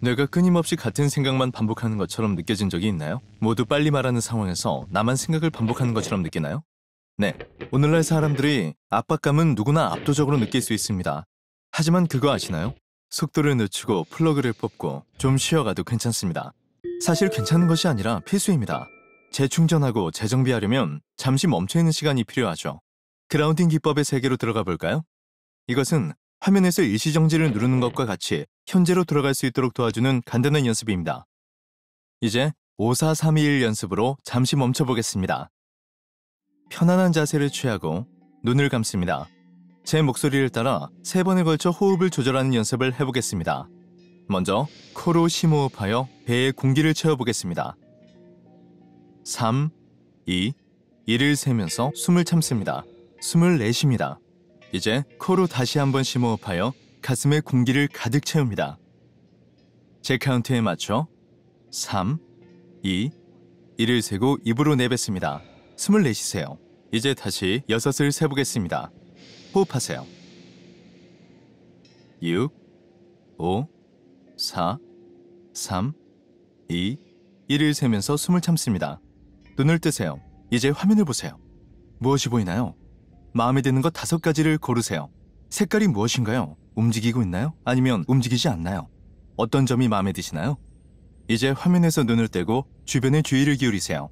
내가 끊임없이 같은 생각만 반복하는 것처럼 느껴진 적이 있나요? 모두 빨리 말하는 상황에서 나만 생각을 반복하는 것처럼 느끼나요? 네, 오늘날 사람들이 압박감은 누구나 압도적으로 느낄 수 있습니다. 하지만 그거 아시나요? 속도를 늦추고 플러그를 뽑고 좀 쉬어가도 괜찮습니다. 사실 괜찮은 것이 아니라 필수입니다. 재충전하고 재정비하려면 잠시 멈춰있는 시간이 필요하죠. 그라운딩 기법의 세계로 들어가 볼까요? 이것은 화면에서 일시정지를 누르는 것과 같이 현재로 돌아갈 수 있도록 도와주는 간단한 연습입니다. 이제 5-4-3-2-1 연습으로 잠시 멈춰보겠습니다. 편안한 자세를 취하고 눈을 감습니다. 제 목소리를 따라 세 번에 걸쳐 호흡을 조절하는 연습을 해보겠습니다. 먼저 코로 심호흡하여 배에 공기를 채워보겠습니다. 3, 2, 1을 세면서 숨을 참습니다. 숨을 내쉽니다. 이제 코로 다시 한번 심호흡하여 가슴에 공기를 가득 채웁니다. 제 카운트에 맞춰 3, 2, 1을 세고 입으로 내뱉습니다. 숨을 내쉬세요. 이제 다시 6을 세보겠습니다. 호흡하세요. 6, 5, 4, 3, 2, 1을 세면서 숨을 참습니다. 눈을 뜨세요. 이제 화면을 보세요. 무엇이 보이나요? 마음에 드는 것 다섯 가지를 고르세요. 색깔이 무엇인가요? 움직이고 있나요? 아니면 움직이지 않나요? 어떤 점이 마음에 드시나요? 이제 화면에서 눈을 떼고 주변에 주의를 기울이세요.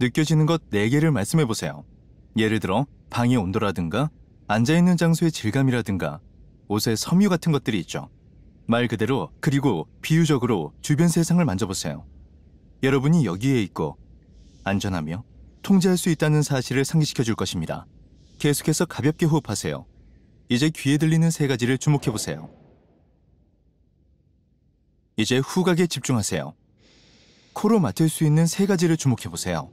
느껴지는 것 4개를 말씀해 보세요. 예를 들어 방의 온도라든가 앉아있는 장소의 질감이라든가 옷의 섬유 같은 것들이 있죠. 말 그대로 그리고 비유적으로 주변 세상을 만져보세요. 여러분이 여기에 있고 안전하며 통제할 수 있다는 사실을 상기시켜 줄 것입니다. 계속해서 가볍게 호흡하세요. 이제 귀에 들리는 세 가지를 주목해 보세요. 이제 후각에 집중하세요. 코로 맡을 수 있는 세 가지를 주목해 보세요.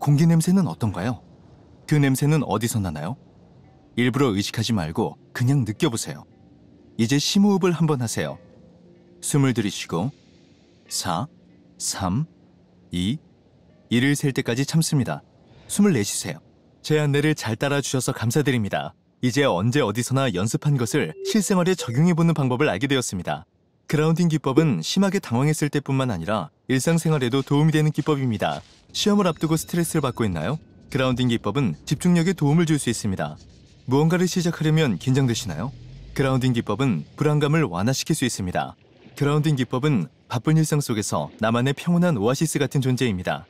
공기 냄새는 어떤가요? 그 냄새는 어디서 나나요? 일부러 의식하지 말고 그냥 느껴보세요. 이제 심호흡을 한번 하세요. 숨을 들이쉬고 4, 3, 2, 1을 셀 때까지 참습니다. 숨을 내쉬세요. 제 안내를 잘 따라주셔서 감사드립니다. 이제 언제 어디서나 연습한 것을 실생활에 적용해보는 방법을 알게 되었습니다. 그라운딩 기법은 심하게 당황했을 때뿐만 아니라 일상생활에도 도움이 되는 기법입니다. 시험을 앞두고 스트레스를 받고 있나요? 그라운딩 기법은 집중력에 도움을 줄 수 있습니다. 무언가를 시작하려면 긴장되시나요? 그라운딩 기법은 불안감을 완화시킬 수 있습니다. 그라운딩 기법은 바쁜 일상 속에서 나만의 평온한 오아시스 같은 존재입니다.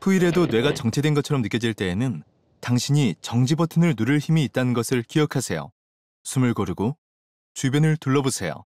후일에도 뇌가 정체된 것처럼 느껴질 때에는 당신이 정지 버튼을 누를 힘이 있다는 것을 기억하세요. 숨을 고르고 주변을 둘러보세요.